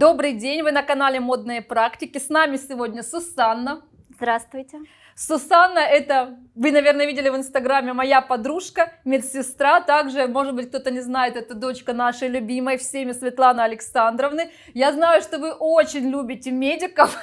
Добрый день, вы на канале Модные практики. С нами сегодня Сусанна. Здравствуйте. Сусанна, это вы, наверное, видели в Инстаграме, моя подружка, медсестра, также, может быть, кто-то не знает, это дочка нашей любимой всеми Светланы Александровны. Я знаю, что вы очень любите медиков.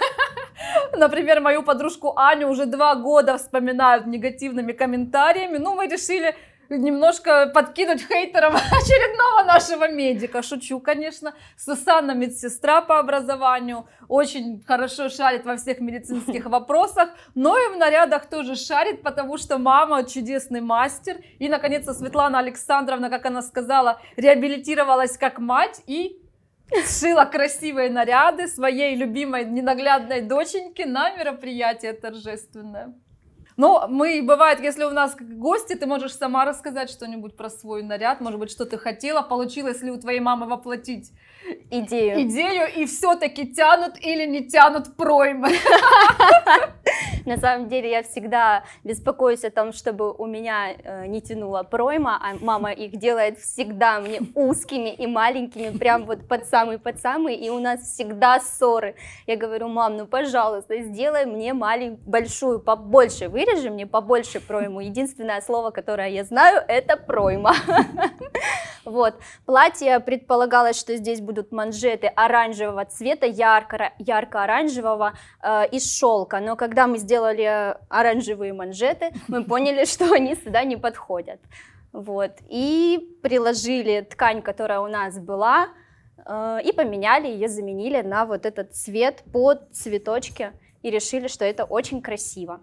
Например, мою подружку Аню уже два года вспоминают негативными комментариями. Ну, мы решили немножко подкинуть хейтерам очередного нашего медика. Шучу, конечно. Сусанна медсестра по образованию, очень хорошо шарит во всех медицинских вопросах, но и в нарядах тоже шарит, потому что мама чудесный мастер. И, наконец, Светлана Александровна, как она сказала, реабилитировалась как мать и сшила красивые наряды своей любимой ненаглядной доченьке на мероприятие торжественное. Но ну, мы, бывает, если у нас гости, ты можешь сама рассказать что-нибудь про свой наряд, может быть, что ты хотела, получилось ли у твоей мамы воплотить идею. Идею и все-таки тянут или не тянут проймы. На самом деле я всегда беспокоюсь о том, чтобы у меня э, не тянула пройма, а мама их делает всегда мне узкими и маленькими, прям вот под самый под самый, и у нас всегда ссоры. Я говорю, мам, ну пожалуйста, сделай мне маленькую, большую, побольше, вырежи мне побольше пройму. Единственное слово, которое я знаю, это пройма. Вот. Платье предполагалось, что здесь будут манжеты оранжевого цвета, ярко, ярко-оранжевого, э, из шелка. Но когда мы сделали оранжевые манжеты, мы поняли, что они сюда не подходят. Вот. И приложили ткань, которая у нас была, э, и поменяли ее, заменили на вот этот цвет под цветочки и решили, что это очень красиво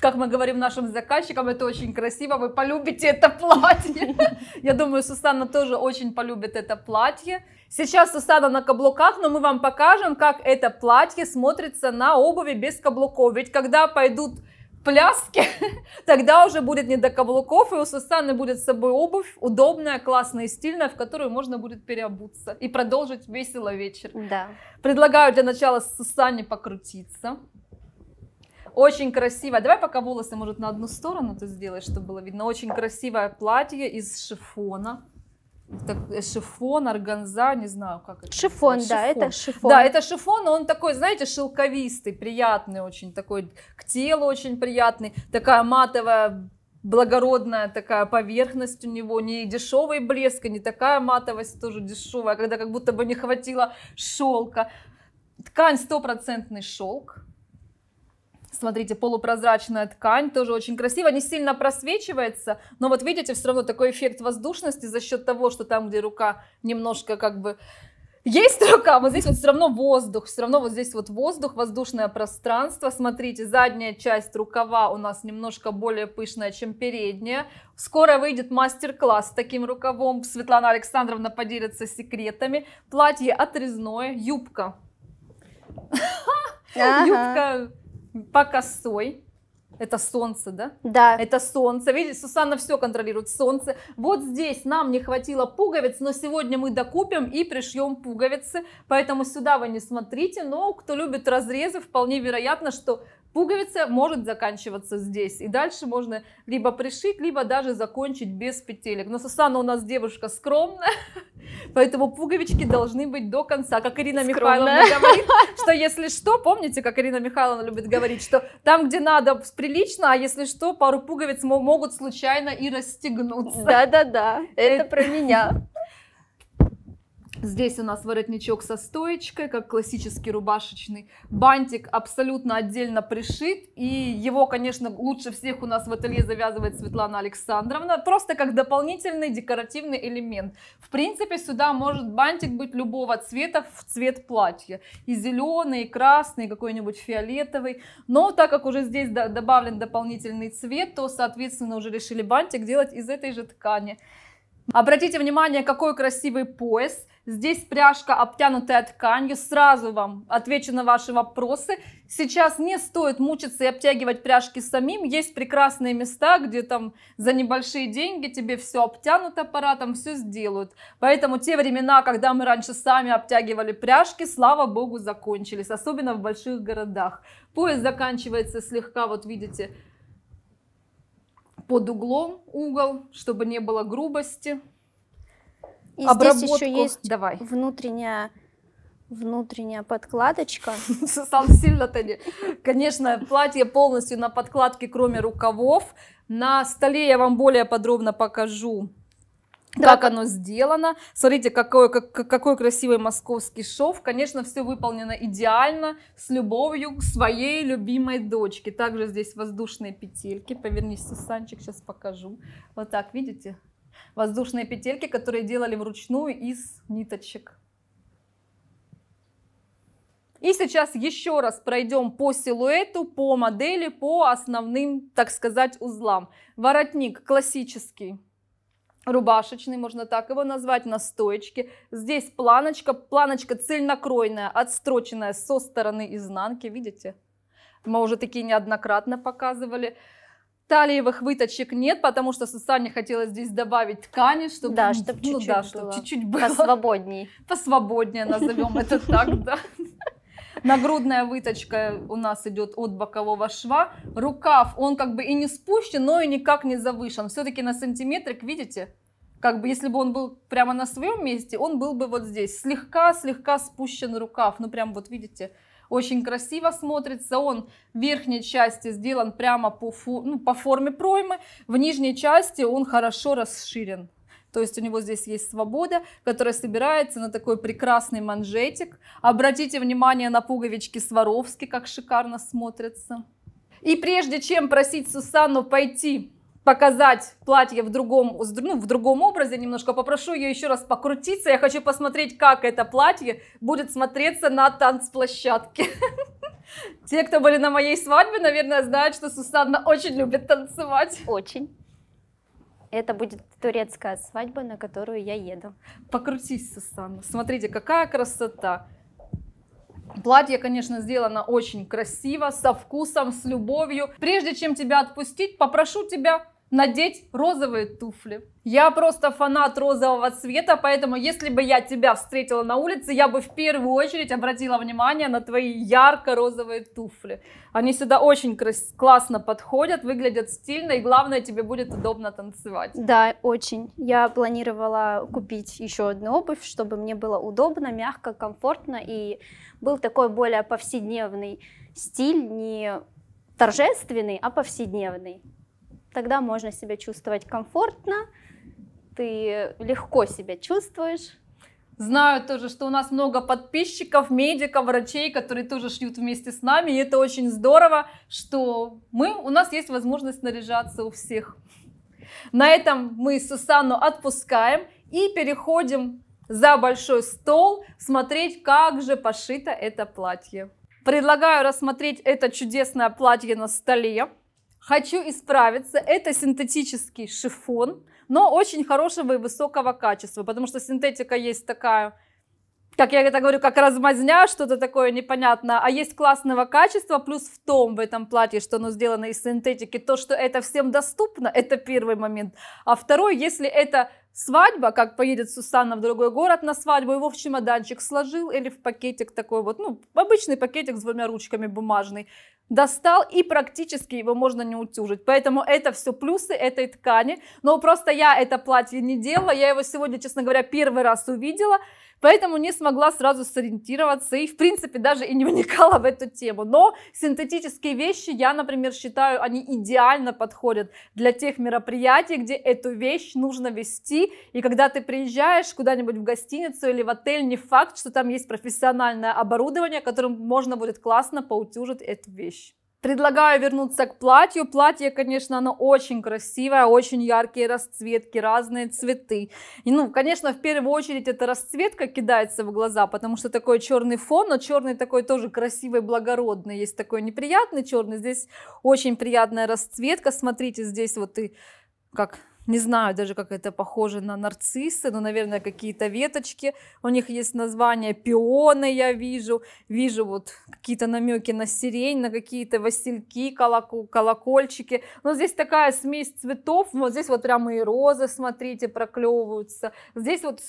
как мы говорим нашим заказчикам, это очень красиво, вы полюбите это платье. Я думаю, Сусанна тоже очень полюбит это платье. Сейчас Сусанна на каблуках, но мы вам покажем, как это платье смотрится на обуви без каблуков. Ведь когда пойдут пляски, тогда уже будет не до каблуков, и у Сусанны будет с собой обувь удобная, классная и стильная, в которую можно будет переобуться и продолжить весело вечер. Да. Предлагаю для начала Сусанне покрутиться. Очень красиво. Давай пока волосы, может, на одну сторону ты сделаешь, чтобы было видно. Очень красивое платье из шифона. Так, э, шифон, органза, не знаю, как это. Шифон, шифон, да, это шифон. Да, это шифон, он такой, знаете, шелковистый, приятный очень, такой к телу очень приятный, такая матовая благородная такая поверхность у него, не дешевый блеск, не такая матовость тоже дешевая, когда как будто бы не хватило шелка. Ткань стопроцентный шелк, Смотрите, полупрозрачная ткань, тоже очень красиво, не сильно просвечивается, но вот видите, все равно такой эффект воздушности за счет того, что там, где рука немножко как бы есть рука, вот здесь вот все равно воздух, все равно вот здесь вот воздух, воздушное пространство. Смотрите, задняя часть рукава у нас немножко более пышная, чем передняя. Скоро выйдет мастер-класс с таким рукавом. Светлана Александровна поделится секретами. Платье отрезное, юбка. Ага. Юбка по косой. Это солнце, да? Да. Это солнце. Видите, Сусанна все контролирует. Солнце. Вот здесь нам не хватило пуговиц, но сегодня мы докупим и пришьем пуговицы. Поэтому сюда вы не смотрите. Но кто любит разрезы, вполне вероятно, что пуговица может заканчиваться здесь. И дальше можно либо пришить, либо даже закончить без петелек. Но Сусана у нас девушка скромная, поэтому пуговички должны быть до конца. Как Ирина скромная. Михайловна говорит, что если что, помните, как Ирина Михайловна любит говорить, что там, где надо, прилично, а если что, пару пуговиц могут случайно и расстегнуться. Да-да-да, это, это про меня. Здесь у нас воротничок со стоечкой, как классический рубашечный. Бантик абсолютно отдельно пришит. И его, конечно, лучше всех у нас в ателье завязывает Светлана Александровна. Просто как дополнительный декоративный элемент. В принципе, сюда может бантик быть любого цвета в цвет платья. И зеленый, и красный, и какой-нибудь фиолетовый. Но так как уже здесь добавлен дополнительный цвет, то, соответственно, уже решили бантик делать из этой же ткани. Обратите внимание, какой красивый пояс. Здесь пряжка, обтянутая тканью. Сразу вам отвечу на ваши вопросы. Сейчас не стоит мучиться и обтягивать пряжки самим. Есть прекрасные места, где там за небольшие деньги тебе все обтянут аппаратом, все сделают. Поэтому те времена, когда мы раньше сами обтягивали пряжки, слава богу, закончились. Особенно в больших городах. Пояс заканчивается слегка, вот видите, под углом угол, чтобы не было грубости. И Обработку. здесь еще есть Давай. внутренняя внутренняя подкладочка. Сам сильно-то не... Конечно, платье полностью на подкладке, кроме рукавов. На столе я вам более подробно покажу как оно сделано. Смотрите, какой, как, какой красивый московский шов. Конечно, все выполнено идеально, с любовью к своей любимой дочке. Также здесь воздушные петельки. Повернись, Сусанчик, сейчас покажу. Вот так, видите? Воздушные петельки, которые делали вручную из ниточек. И сейчас еще раз пройдем по силуэту, по модели, по основным, так сказать, узлам. Воротник классический рубашечный, можно так его назвать, на стоечке. Здесь планочка, планочка цельнокройная, отстроченная со стороны изнанки, видите? Мы уже такие неоднократно показывали. Талиевых выточек нет, потому что Сусанне хотелось здесь добавить ткани, чтобы да, чтобы ну, чуть-чуть да, было. Чуть-чуть было. Посвободней. Посвободнее назовем это так, да нагрудная выточка у нас идет от бокового шва. Рукав, он как бы и не спущен, но и никак не завышен. Все-таки на сантиметрик, видите? Как бы, если бы он был прямо на своем месте, он был бы вот здесь. Слегка-слегка спущен рукав. Ну, прям вот видите, очень красиво смотрится. Он в верхней части сделан прямо по, фу, ну, по форме проймы, в нижней части он хорошо расширен. То есть у него здесь есть свобода, которая собирается на такой прекрасный манжетик. Обратите внимание на пуговички Сваровски, как шикарно смотрятся. И прежде чем просить Сусанну пойти показать платье в другом, ну, в другом образе немножко, попрошу ее еще раз покрутиться. Я хочу посмотреть, как это платье будет смотреться на танцплощадке. Те, кто были на моей свадьбе, наверное, знают, что Сусанна очень любит танцевать. Очень. Это будет турецкая свадьба, на которую я еду. Покрутись, Сусанна. Смотрите, какая красота. Платье, конечно, сделано очень красиво, со вкусом, с любовью. Прежде чем тебя отпустить, попрошу тебя надеть розовые туфли. Я просто фанат розового цвета, поэтому если бы я тебя встретила на улице, я бы в первую очередь обратила внимание на твои ярко-розовые туфли. Они сюда очень крас- классно подходят, выглядят стильно и главное, тебе будет удобно танцевать. Да, очень. Я планировала купить еще одну обувь, чтобы мне было удобно, мягко, комфортно и был такой более повседневный стиль, не торжественный, а повседневный тогда можно себя чувствовать комфортно, ты легко себя чувствуешь. Знаю тоже, что у нас много подписчиков, медиков, врачей, которые тоже шьют вместе с нами, и это очень здорово, что мы, у нас есть возможность наряжаться у всех. На этом мы Сусанну отпускаем и переходим за большой стол смотреть, как же пошито это платье. Предлагаю рассмотреть это чудесное платье на столе. Хочу исправиться. Это синтетический шифон, но очень хорошего и высокого качества, потому что синтетика есть такая, как я это говорю, как размазня, что-то такое непонятное, а есть классного качества, плюс в том, в этом платье, что оно сделано из синтетики, то, что это всем доступно, это первый момент. А второй, если это свадьба, как поедет Сусанна в другой город на свадьбу, его в чемоданчик сложил или в пакетик такой вот, ну, обычный пакетик с двумя ручками бумажный, достал и практически его можно не утюжить. Поэтому это все плюсы этой ткани. Но просто я это платье не делала, я его сегодня, честно говоря, первый раз увидела поэтому не смогла сразу сориентироваться и, в принципе, даже и не вникала в эту тему. Но синтетические вещи, я, например, считаю, они идеально подходят для тех мероприятий, где эту вещь нужно вести, и когда ты приезжаешь куда-нибудь в гостиницу или в отель, не факт, что там есть профессиональное оборудование, которым можно будет классно поутюжить эту вещь. Предлагаю вернуться к платью. Платье, конечно, оно очень красивое, очень яркие расцветки, разные цветы. И, ну, конечно, в первую очередь эта расцветка кидается в глаза, потому что такой черный фон, но черный такой тоже красивый, благородный. Есть такой неприятный черный, здесь очень приятная расцветка. Смотрите, здесь вот и как не знаю даже, как это похоже на нарциссы, но, наверное, какие-то веточки. У них есть название пионы, я вижу. Вижу вот какие-то намеки на сирень, на какие-то васильки, колоку, колокольчики. Но здесь такая смесь цветов. Вот здесь вот прямо и розы, смотрите, проклевываются. Здесь вот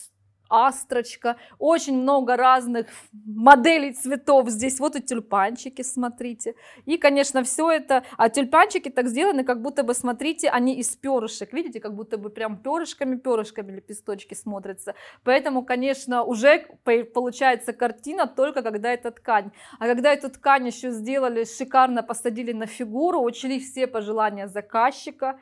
астрочка, очень много разных моделей цветов здесь, вот и тюльпанчики, смотрите, и, конечно, все это, а тюльпанчики так сделаны, как будто бы, смотрите, они из перышек, видите, как будто бы прям перышками, перышками лепесточки смотрятся, поэтому, конечно, уже получается картина только когда эта ткань, а когда эту ткань еще сделали шикарно, посадили на фигуру, учли все пожелания заказчика,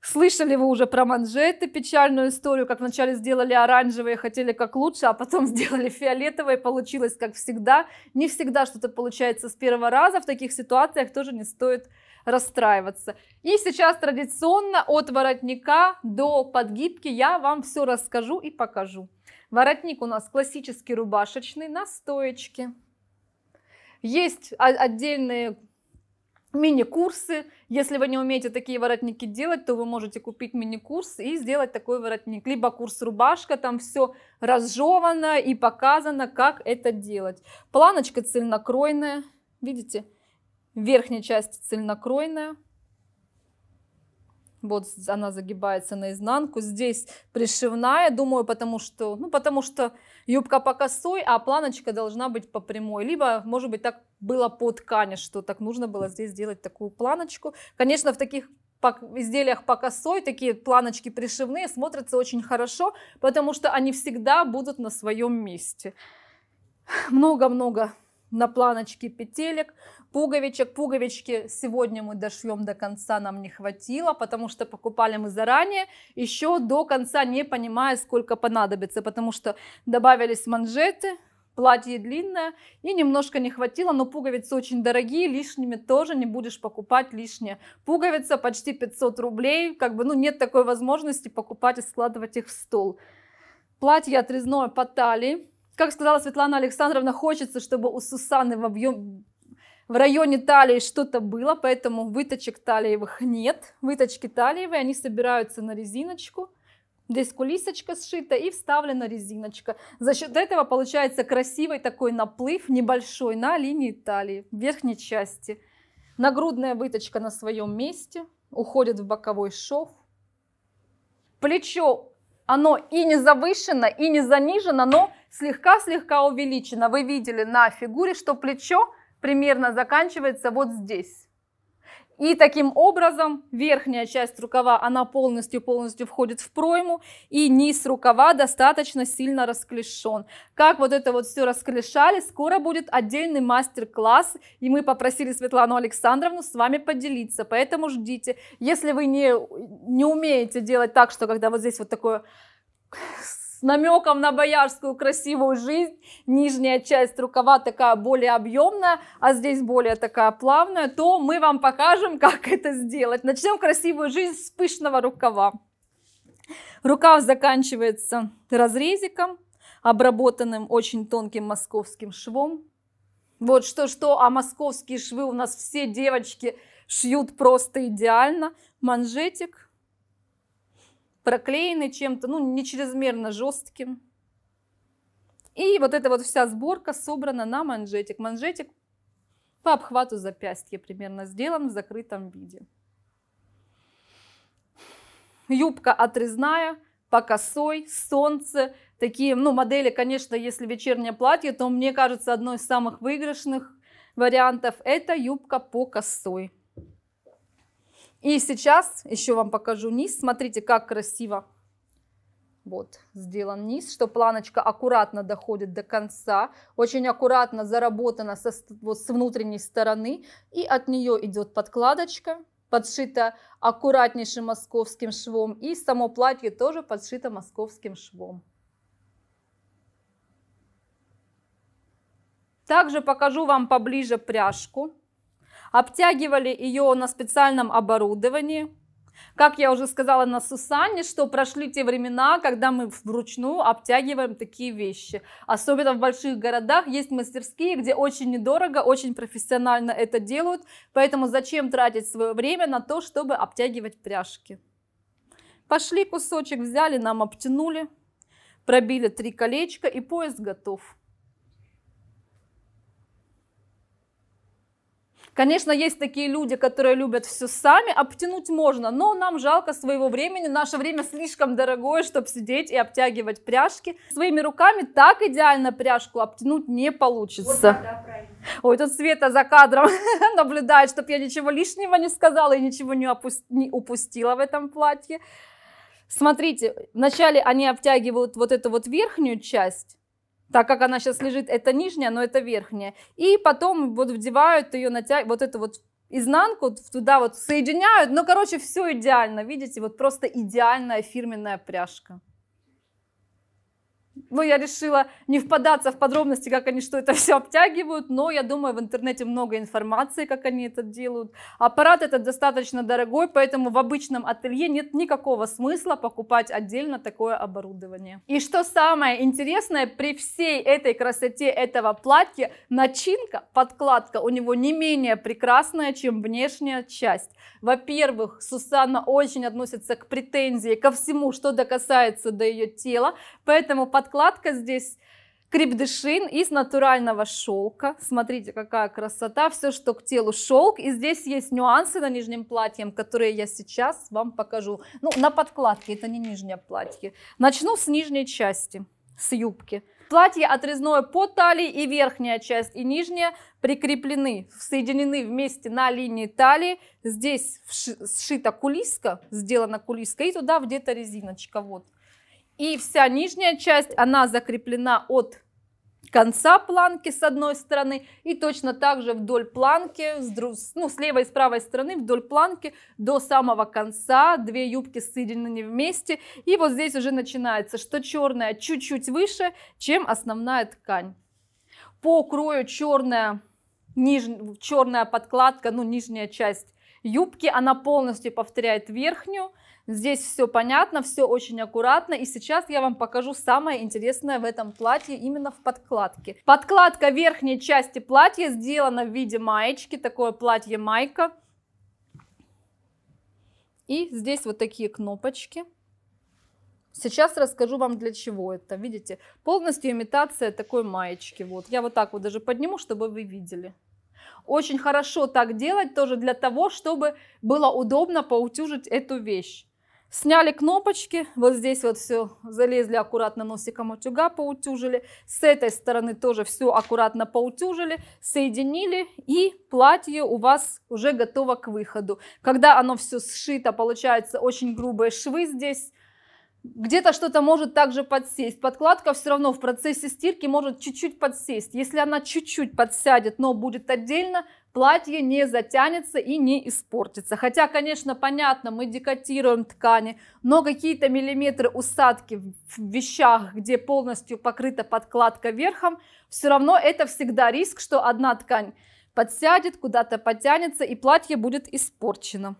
Слышали вы уже про манжеты, печальную историю, как вначале сделали оранжевые, хотели как лучше, а потом сделали фиолетовые, получилось как всегда. Не всегда что-то получается с первого раза, в таких ситуациях тоже не стоит расстраиваться. И сейчас традиционно от воротника до подгибки я вам все расскажу и покажу. Воротник у нас классический рубашечный на стоечке. Есть отдельные мини-курсы. Если вы не умеете такие воротники делать, то вы можете купить мини-курс и сделать такой воротник. Либо курс-рубашка, там все разжевано и показано, как это делать. Планочка цельнокройная, видите? Верхняя часть цельнокройная, вот она загибается наизнанку, здесь пришивная, думаю, потому что, ну, потому что юбка по косой, а планочка должна быть по прямой, либо, может быть, так было по ткани, что так нужно было здесь сделать такую планочку. Конечно, в таких изделиях по косой, такие планочки пришивные, смотрятся очень хорошо, потому что они всегда будут на своем месте. Много-много на планочке петелек, пуговичек. Пуговички сегодня мы дошьем до конца, нам не хватило, потому что покупали мы заранее, еще до конца не понимая, сколько понадобится, потому что добавились манжеты, платье длинное и немножко не хватило, но пуговицы очень дорогие, лишними тоже не будешь покупать лишнее. Пуговица почти 500 рублей, как бы, ну, нет такой возможности покупать и складывать их в стол. Платье отрезное по талии, как сказала Светлана Александровна, хочется, чтобы у Сусаны в объем в районе талии что-то было, поэтому выточек талиевых нет. Выточки талиевые, они собираются на резиночку. Здесь кулисочка сшита и вставлена резиночка. За счет этого получается красивый такой наплыв, небольшой, на линии талии, в верхней части. Нагрудная выточка на своем месте, уходит в боковой шов. Плечо, оно и не завышено, и не занижено, но слегка-слегка увеличено. Вы видели на фигуре, что плечо примерно заканчивается вот здесь. И таким образом верхняя часть рукава, она полностью-полностью входит в пройму, и низ рукава достаточно сильно расклешен. Как вот это вот все расклешали, скоро будет отдельный мастер-класс, и мы попросили Светлану Александровну с вами поделиться, поэтому ждите. Если вы не, не умеете делать так, что когда вот здесь вот такое с намеком на боярскую красивую жизнь. Нижняя часть рукава такая более объемная, а здесь более такая плавная, то мы вам покажем, как это сделать. Начнем красивую жизнь с пышного рукава. Рукав заканчивается разрезиком, обработанным очень тонким московским швом. Вот что-что, а московские швы у нас все девочки шьют просто идеально. Манжетик проклеены чем-то, ну, не чрезмерно жестким. И вот эта вот вся сборка собрана на манжетик. Манжетик по обхвату запястья примерно сделан в закрытом виде. Юбка отрезная, по косой, солнце. Такие, ну, модели, конечно, если вечернее платье, то мне кажется, одной из самых выигрышных вариантов это юбка по косой. И сейчас еще вам покажу низ. Смотрите, как красиво вот сделан низ, что планочка аккуратно доходит до конца, очень аккуратно заработана со, вот, с внутренней стороны, и от нее идет подкладочка, подшита аккуратнейшим московским швом, и само платье тоже подшито московским швом. Также покажу вам поближе пряжку обтягивали ее на специальном оборудовании. Как я уже сказала на Сусанне, что прошли те времена, когда мы вручную обтягиваем такие вещи. Особенно в больших городах есть мастерские, где очень недорого, очень профессионально это делают. Поэтому зачем тратить свое время на то, чтобы обтягивать пряжки? Пошли кусочек, взяли, нам обтянули, пробили три колечка и поезд готов. Конечно, есть такие люди, которые любят все сами, обтянуть можно, но нам жалко своего времени, наше время слишком дорогое, чтобы сидеть и обтягивать пряжки. Своими руками так идеально пряжку обтянуть не получится. Ой, тут Света за кадром наблюдает, чтобы я ничего лишнего не сказала и ничего не, не упустила в этом платье. Смотрите, вначале они обтягивают вот эту вот верхнюю часть, так как она сейчас лежит, это нижняя, но это верхняя. И потом вот вдевают ее, натяг... вот эту вот изнанку туда вот соединяют. Ну, короче, все идеально, видите, вот просто идеальная фирменная пряжка ну, я решила не впадаться в подробности, как они что это все обтягивают, но я думаю, в интернете много информации, как они это делают. Аппарат этот достаточно дорогой, поэтому в обычном ателье нет никакого смысла покупать отдельно такое оборудование. И что самое интересное, при всей этой красоте этого платья, начинка, подкладка у него не менее прекрасная, чем внешняя часть. Во-первых, Сусанна очень относится к претензии ко всему, что докасается до ее тела, поэтому подкладка подкладка здесь крепдышин из натурального шелка. Смотрите, какая красота. Все, что к телу шелк. И здесь есть нюансы на нижнем платье, которые я сейчас вам покажу. Ну, на подкладке, это не нижнее платье. Начну с нижней части, с юбки. Платье отрезное по талии и верхняя часть, и нижняя прикреплены, соединены вместе на линии талии. Здесь сшита кулиска, сделана кулиска, и туда где-то резиночка, вот. И вся нижняя часть, она закреплена от конца планки с одной стороны и точно так же вдоль планки, с, ну, с левой и с правой стороны вдоль планки до самого конца, две юбки соединены вместе и вот здесь уже начинается, что черная чуть-чуть выше, чем основная ткань. По крою черная, ниж... черная подкладка, ну нижняя часть юбки, она полностью повторяет верхнюю, Здесь все понятно, все очень аккуратно. И сейчас я вам покажу самое интересное в этом платье именно в подкладке. Подкладка верхней части платья сделана в виде маечки, такое платье-майка. И здесь вот такие кнопочки. Сейчас расскажу вам, для чего это. Видите, полностью имитация такой маечки. Вот, я вот так вот даже подниму, чтобы вы видели. Очень хорошо так делать тоже для того, чтобы было удобно поутюжить эту вещь. Сняли кнопочки, вот здесь вот все залезли аккуратно носиком утюга, поутюжили. С этой стороны тоже все аккуратно поутюжили, соединили и платье у вас уже готово к выходу. Когда оно все сшито, получается очень грубые швы здесь, где-то что-то может также подсесть. Подкладка все равно в процессе стирки может чуть-чуть подсесть. Если она чуть-чуть подсядет, но будет отдельно, платье не затянется и не испортится. Хотя, конечно, понятно, мы декотируем ткани, но какие-то миллиметры усадки в вещах, где полностью покрыта подкладка верхом, все равно это всегда риск, что одна ткань подсядет, куда-то потянется, и платье будет испорчено.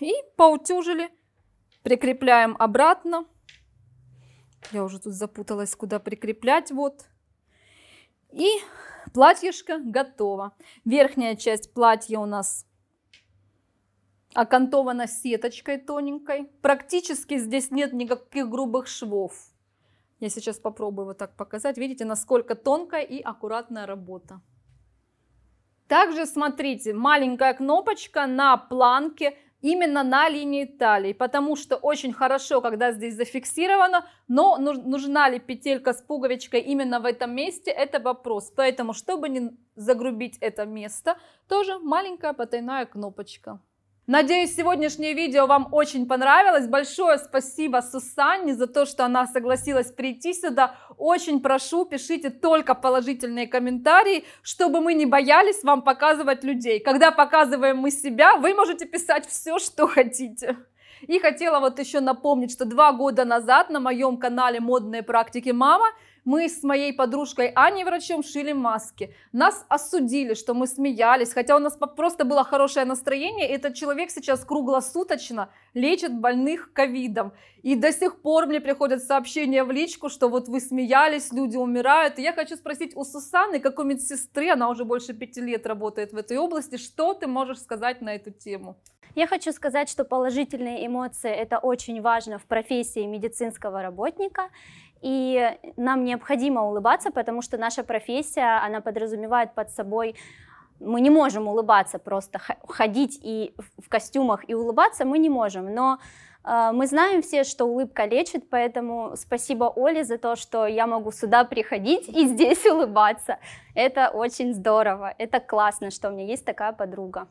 И поутюжили, прикрепляем обратно. Я уже тут запуталась, куда прикреплять, вот. И Платьишко готово. Верхняя часть платья у нас окантована сеточкой тоненькой. Практически здесь нет никаких грубых швов. Я сейчас попробую вот так показать. Видите, насколько тонкая и аккуратная работа. Также смотрите, маленькая кнопочка на планке именно на линии талии, потому что очень хорошо, когда здесь зафиксировано, но нужна ли петелька с пуговичкой именно в этом месте, это вопрос. Поэтому, чтобы не загрубить это место, тоже маленькая потайная кнопочка. Надеюсь, сегодняшнее видео вам очень понравилось. Большое спасибо Сусанне за то, что она согласилась прийти сюда. Очень прошу, пишите только положительные комментарии, чтобы мы не боялись вам показывать людей. Когда показываем мы себя, вы можете писать все, что хотите. И хотела вот еще напомнить, что два года назад на моем канале «Модные практики мама» Мы с моей подружкой Аней врачом шили маски. Нас осудили, что мы смеялись, хотя у нас просто было хорошее настроение. И этот человек сейчас круглосуточно лечит больных ковидом. И до сих пор мне приходят сообщения в личку, что вот вы смеялись, люди умирают. И я хочу спросить у Сусаны, как у медсестры, она уже больше пяти лет работает в этой области, что ты можешь сказать на эту тему? Я хочу сказать, что положительные эмоции – это очень важно в профессии медицинского работника. И нам необходимо улыбаться, потому что наша профессия, она подразумевает под собой мы не можем улыбаться просто ходить и в костюмах и улыбаться мы не можем, но э, мы знаем все, что улыбка лечит, поэтому спасибо Оле за то, что я могу сюда приходить и здесь улыбаться. Это очень здорово, это классно, что у меня есть такая подруга.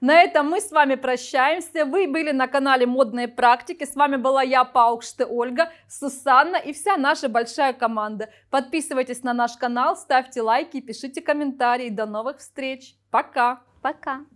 На этом мы с вами прощаемся. Вы были на канале Модные практики. С вами была я, Паукште Ольга, Сусанна и вся наша большая команда. Подписывайтесь на наш канал, ставьте лайки, пишите комментарии. До новых встреч. Пока. Пока.